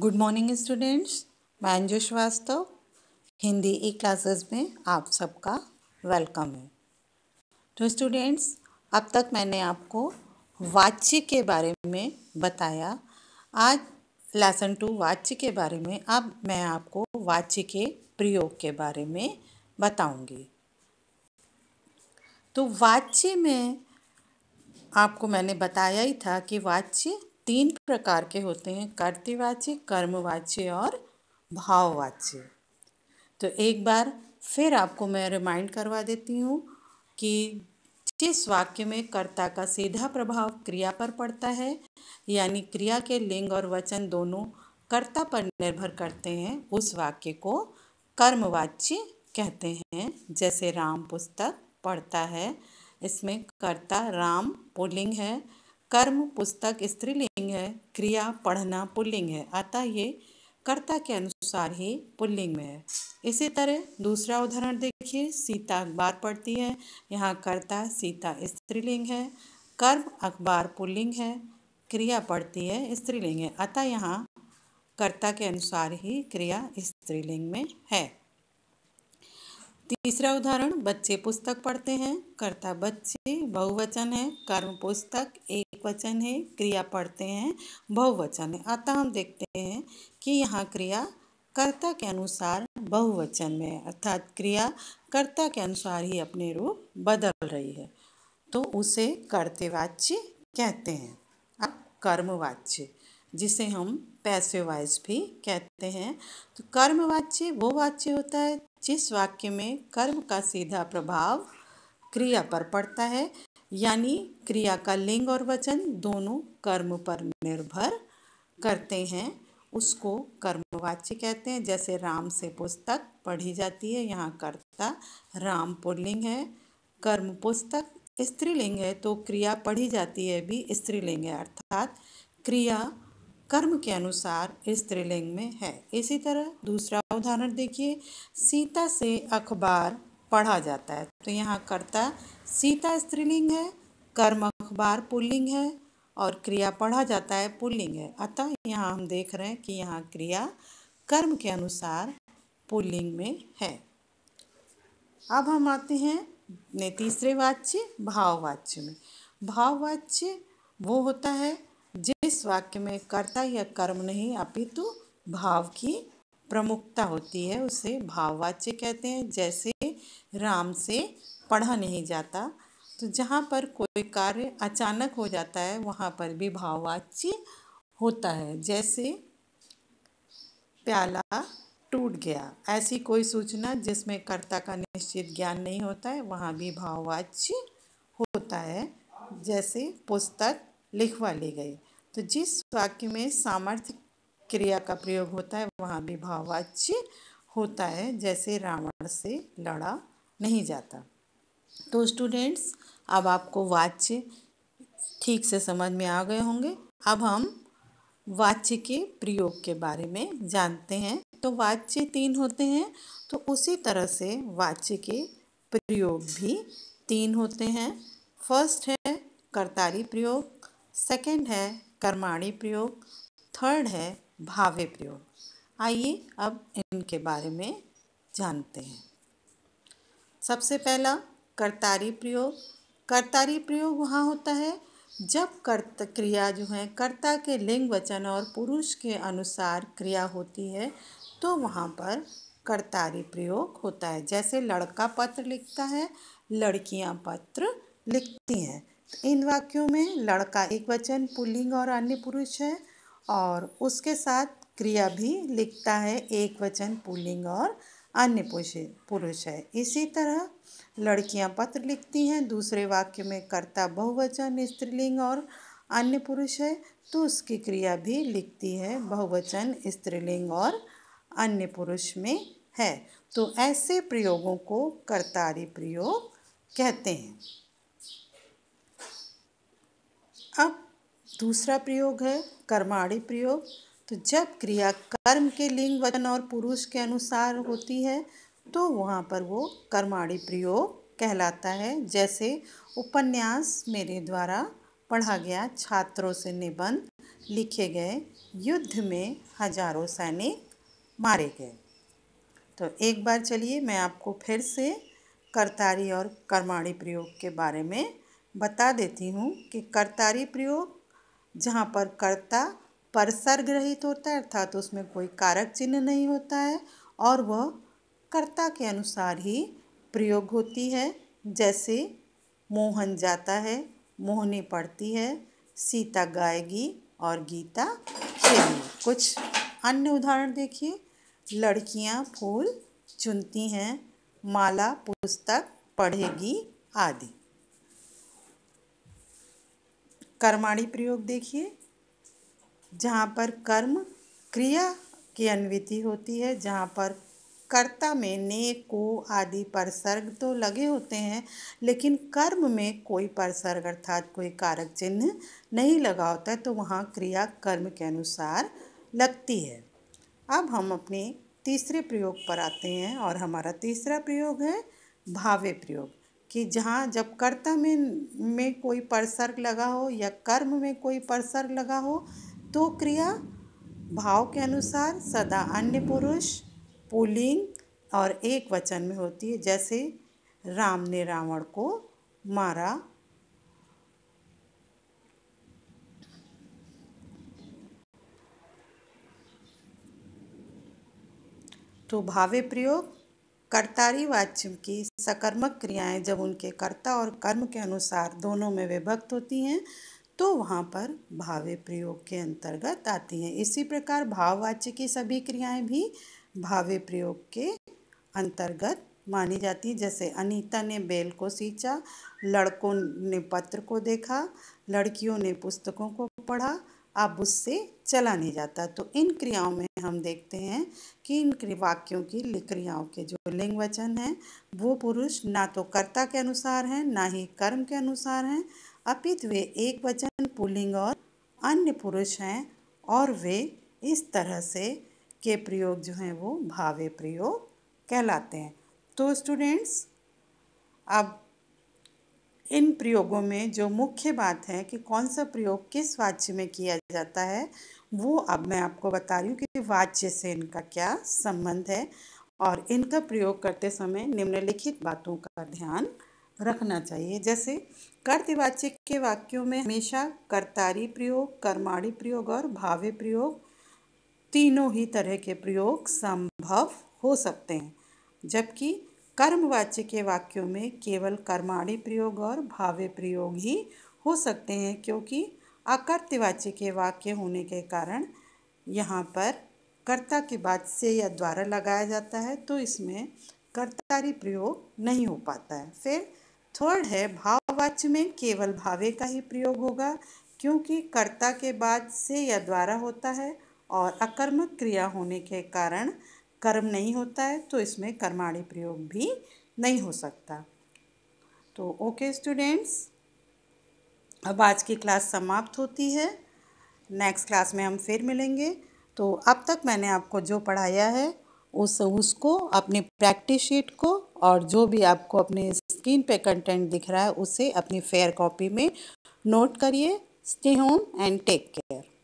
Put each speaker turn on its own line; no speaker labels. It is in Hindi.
गुड मॉर्निंग स्टूडेंट्स मैं Anju Srivastava Hindi e e classes में आप सबका वेलकम है तो स्टूडेंट्स अब तक मैंने आपको वाच्य के बारे में बताया आज लेसन टू वाच्य के बारे में अब मैं आपको वाच्य के प्रयोग के बारे में बताऊंगी तो वाच्य में आपको मैंने बताया ही था कि वाच्य तीन प्रकार के होते हैं कर्तिवाच्य कर्मवाच्य और भाववाच्य तो एक बार फिर आपको मैं रिमाइंड करवा देती हूँ कि जिस वाक्य में कर्ता का सीधा प्रभाव क्रिया पर पड़ता है यानी क्रिया के लिंग और वचन दोनों कर्ता पर निर्भर करते हैं उस वाक्य को कर्मवाच्य कहते हैं जैसे राम पुस्तक पढ़ता है इसमें कर्ता राम पुलिंग है कर्म पुस्तक स्त्रीलिंग है क्रिया पढ़ना पुल्लिंग है अतः ये कर्ता के अनुसार ही पुल्लिंग में है इसी तरह दूसरा उदाहरण देखिए सीता अखबार पढ़ती है यहाँ कर्ता सीता स्त्रीलिंग है कर्म अखबार पुल्लिंग है क्रिया पढ़ती है स्त्रीलिंग है अतः यहाँ कर्ता के अनुसार ही क्रिया स्त्रीलिंग में है तीसरा उदाहरण बच्चे पुस्तक पढ़ते हैं कर्ता बच्चे बहुवचन है कर्म पुस्तक एक वचन है क्रिया पढ़ते हैं बहुवचन है अतः हम देखते हैं कि यहाँ क्रिया कर्ता के अनुसार बहुवचन में अर्थात क्रिया कर्ता के अनुसार ही अपने रूप बदल रही है तो उसे कर्तवाच्य कहते हैं अब कर्मवाच्य जिसे हम पैसे वाइज भी कहते हैं तो कर्मवाच्य वो वाच्य होता है जिस वाक्य में कर्म का सीधा प्रभाव क्रिया पर पड़ता है यानी क्रिया का लिंग और वचन दोनों कर्म पर निर्भर करते हैं उसको कर्मवाच्य कहते हैं जैसे राम से पुस्तक पढ़ी जाती है यहाँ कर्ता राम पुल्लिंग है कर्म पुस्तक स्त्रीलिंग है तो क्रिया पढ़ी जाती है भी स्त्रीलिंग है अर्थात क्रिया कर्म के अनुसार स्त्रीलिंग में है इसी तरह दूसरा उदाहरण देखिए सीता से अखबार पढ़ा जाता है तो यहाँ कर्ता सीता स्त्रीलिंग है कर्म अखबार पुल्लिंग है और क्रिया पढ़ा जाता है पुल्लिंग है अतः यहाँ हम देख रहे हैं कि यहाँ क्रिया कर्म के अनुसार पुल्लिंग में है अब हम आते हैं तीसरे वाच्य भाववाच्य में भाववाच्य वो होता है जिस वाक्य में कर्ता या कर्म नहीं अपितु भाव की प्रमुखता होती है उसे भाववाच्य कहते हैं जैसे राम से पढ़ा नहीं जाता तो जहाँ पर कोई कार्य अचानक हो जाता है वहाँ पर भी भाववाच्य होता है जैसे प्याला टूट गया ऐसी कोई सूचना जिसमें कर्ता का निश्चित ज्ञान नहीं होता है वहाँ भी भाववाच्य होता है जैसे पुस्तक लिखवा ली गई तो जिस वाक्य में सामर्थ्य क्रिया का प्रयोग होता है वहाँ भी भाववाच्य होता है जैसे रावण से लड़ा नहीं जाता तो स्टूडेंट्स अब आपको वाच्य ठीक से समझ में आ गए होंगे अब हम वाच्य के प्रयोग के बारे में जानते हैं तो वाच्य तीन होते हैं तो उसी तरह से वाच्य के प्रयोग भी तीन होते हैं फर्स्ट है कर्तारी प्रयोग सेकंड है कर्माणी प्रयोग थर्ड है भावे प्रयोग आइए अब इनके बारे में जानते हैं सबसे पहला कर्तारी प्रयोग कर्तारी प्रयोग वहाँ होता है जब कर्त क्रिया जो है कर्ता के लिंग वचन और पुरुष के अनुसार क्रिया होती है तो वहाँ पर कर्तारी प्रयोग होता है जैसे लड़का पत्र लिखता है लड़कियाँ पत्र लिखती हैं इन वाक्यों में लड़का एक वचन पुल्लिंग और अन्य पुरुष है और उसके साथ क्रिया भी लिखता है एक वचन पुल्लिंग और अन्य पुरुष है इसी तरह लड़कियां पत्र लिखती हैं दूसरे वाक्य में कर्ता बहुवचन स्त्रीलिंग और अन्य पुरुष है तो उसकी क्रिया भी लिखती है बहुवचन स्त्रीलिंग और अन्य पुरुष में है तो ऐसे प्रयोगों को कर्तारी प्रयोग कहते हैं अब दूसरा प्रयोग है कर्माणी प्रयोग तो जब क्रिया कर्म के लिंग वचन और पुरुष के अनुसार होती है तो वहाँ पर वो कर्माणी प्रयोग कहलाता है जैसे उपन्यास मेरे द्वारा पढ़ा गया छात्रों से निबंध लिखे गए युद्ध में हजारों सैनिक मारे गए तो एक बार चलिए मैं आपको फिर से कर्तारी और कर्माणी प्रयोग के बारे में बता देती हूँ कि कर्तारी प्रयोग जहाँ पर कर्ता पर सर्ग रहित होता है अर्थात तो उसमें कोई कारक चिन्ह नहीं होता है और वह कर्ता के अनुसार ही प्रयोग होती है जैसे मोहन जाता है मोहनी पढ़ती है सीता गाएगी और गीता खेलेगी कुछ अन्य उदाहरण देखिए लड़कियां फूल चुनती हैं माला पुस्तक पढ़ेगी आदि कर्माणी प्रयोग देखिए जहाँ पर कर्म क्रिया की अनविति होती है जहाँ पर कर्ता में ने को आदि परसर्ग तो लगे होते हैं लेकिन कर्म में कोई परसर्ग अर्थात कोई कारक चिन्ह नहीं लगा होता है तो वहाँ क्रिया कर्म के अनुसार लगती है अब हम अपने तीसरे प्रयोग पर आते हैं और हमारा तीसरा प्रयोग है भावे प्रयोग कि जहाँ जब कर्ता में में कोई परसर्ग लगा हो या कर्म में कोई परसर्ग लगा हो तो क्रिया भाव के अनुसार सदा अन्य पुरुष पुलिंग और एक वचन में होती है जैसे राम ने रावण को मारा तो भावे प्रयोग कर्तारी वाच्य की सकर्मक क्रियाएं जब उनके कर्ता और कर्म के अनुसार दोनों में विभक्त होती हैं तो वहाँ पर भावे प्रयोग के अंतर्गत आती हैं इसी प्रकार भाववाच्य की सभी क्रियाएं भी भावे प्रयोग के अंतर्गत मानी जाती है जैसे अनीता ने बेल को सींचा लड़कों ने पत्र को देखा लड़कियों ने पुस्तकों को पढ़ा अब उससे चला नहीं जाता तो इन क्रियाओं में हम देखते हैं कि इन वाक्यों की क्रियाओं के जो लिंग वचन हैं वो पुरुष ना तो कर्ता के अनुसार हैं ना ही कर्म के अनुसार हैं अपित वे एक वचन पुलिंग और अन्य पुरुष हैं और वे इस तरह से के प्रयोग जो हैं वो भावे प्रयोग कहलाते हैं तो स्टूडेंट्स अब इन प्रयोगों में जो मुख्य बात है कि कौन सा प्रयोग किस वाच्य में किया जाता है वो अब मैं आपको बता रही हूँ कि वाच्य से इनका क्या संबंध है और इनका प्रयोग करते समय निम्नलिखित बातों का ध्यान रखना चाहिए जैसे कर्तवाच्य के वाक्यों में हमेशा कर्तारी प्रयोग कर्माणी प्रयोग और भावे प्रयोग तीनों ही तरह के प्रयोग संभव हो सकते हैं जबकि कर्मवाच्य के वाक्यों में केवल कर्माणी प्रयोग और भावे प्रयोग ही हो सकते हैं क्योंकि अकर्तवाच्य के वाक्य होने के कारण यहाँ पर कर्ता के बाद से या द्वारा लगाया जाता है तो इसमें कर्तारी प्रयोग नहीं हो पाता है फिर थर्ड है भाववाच्य में केवल भावे का ही प्रयोग होगा क्योंकि कर्ता के बाद से या द्वारा होता है और अकर्मक क्रिया होने के कारण कर्म नहीं होता है तो इसमें कर्माणी प्रयोग भी नहीं हो सकता तो ओके स्टूडेंट्स अब आज की क्लास समाप्त होती है नेक्स्ट क्लास में हम फिर मिलेंगे तो अब तक मैंने आपको जो पढ़ाया है उस उसको अपनी प्रैक्टिस शीट को और जो भी आपको अपने स्क्रीन पे कंटेंट दिख रहा है उसे अपनी फेयर कॉपी में नोट करिए stay home and take care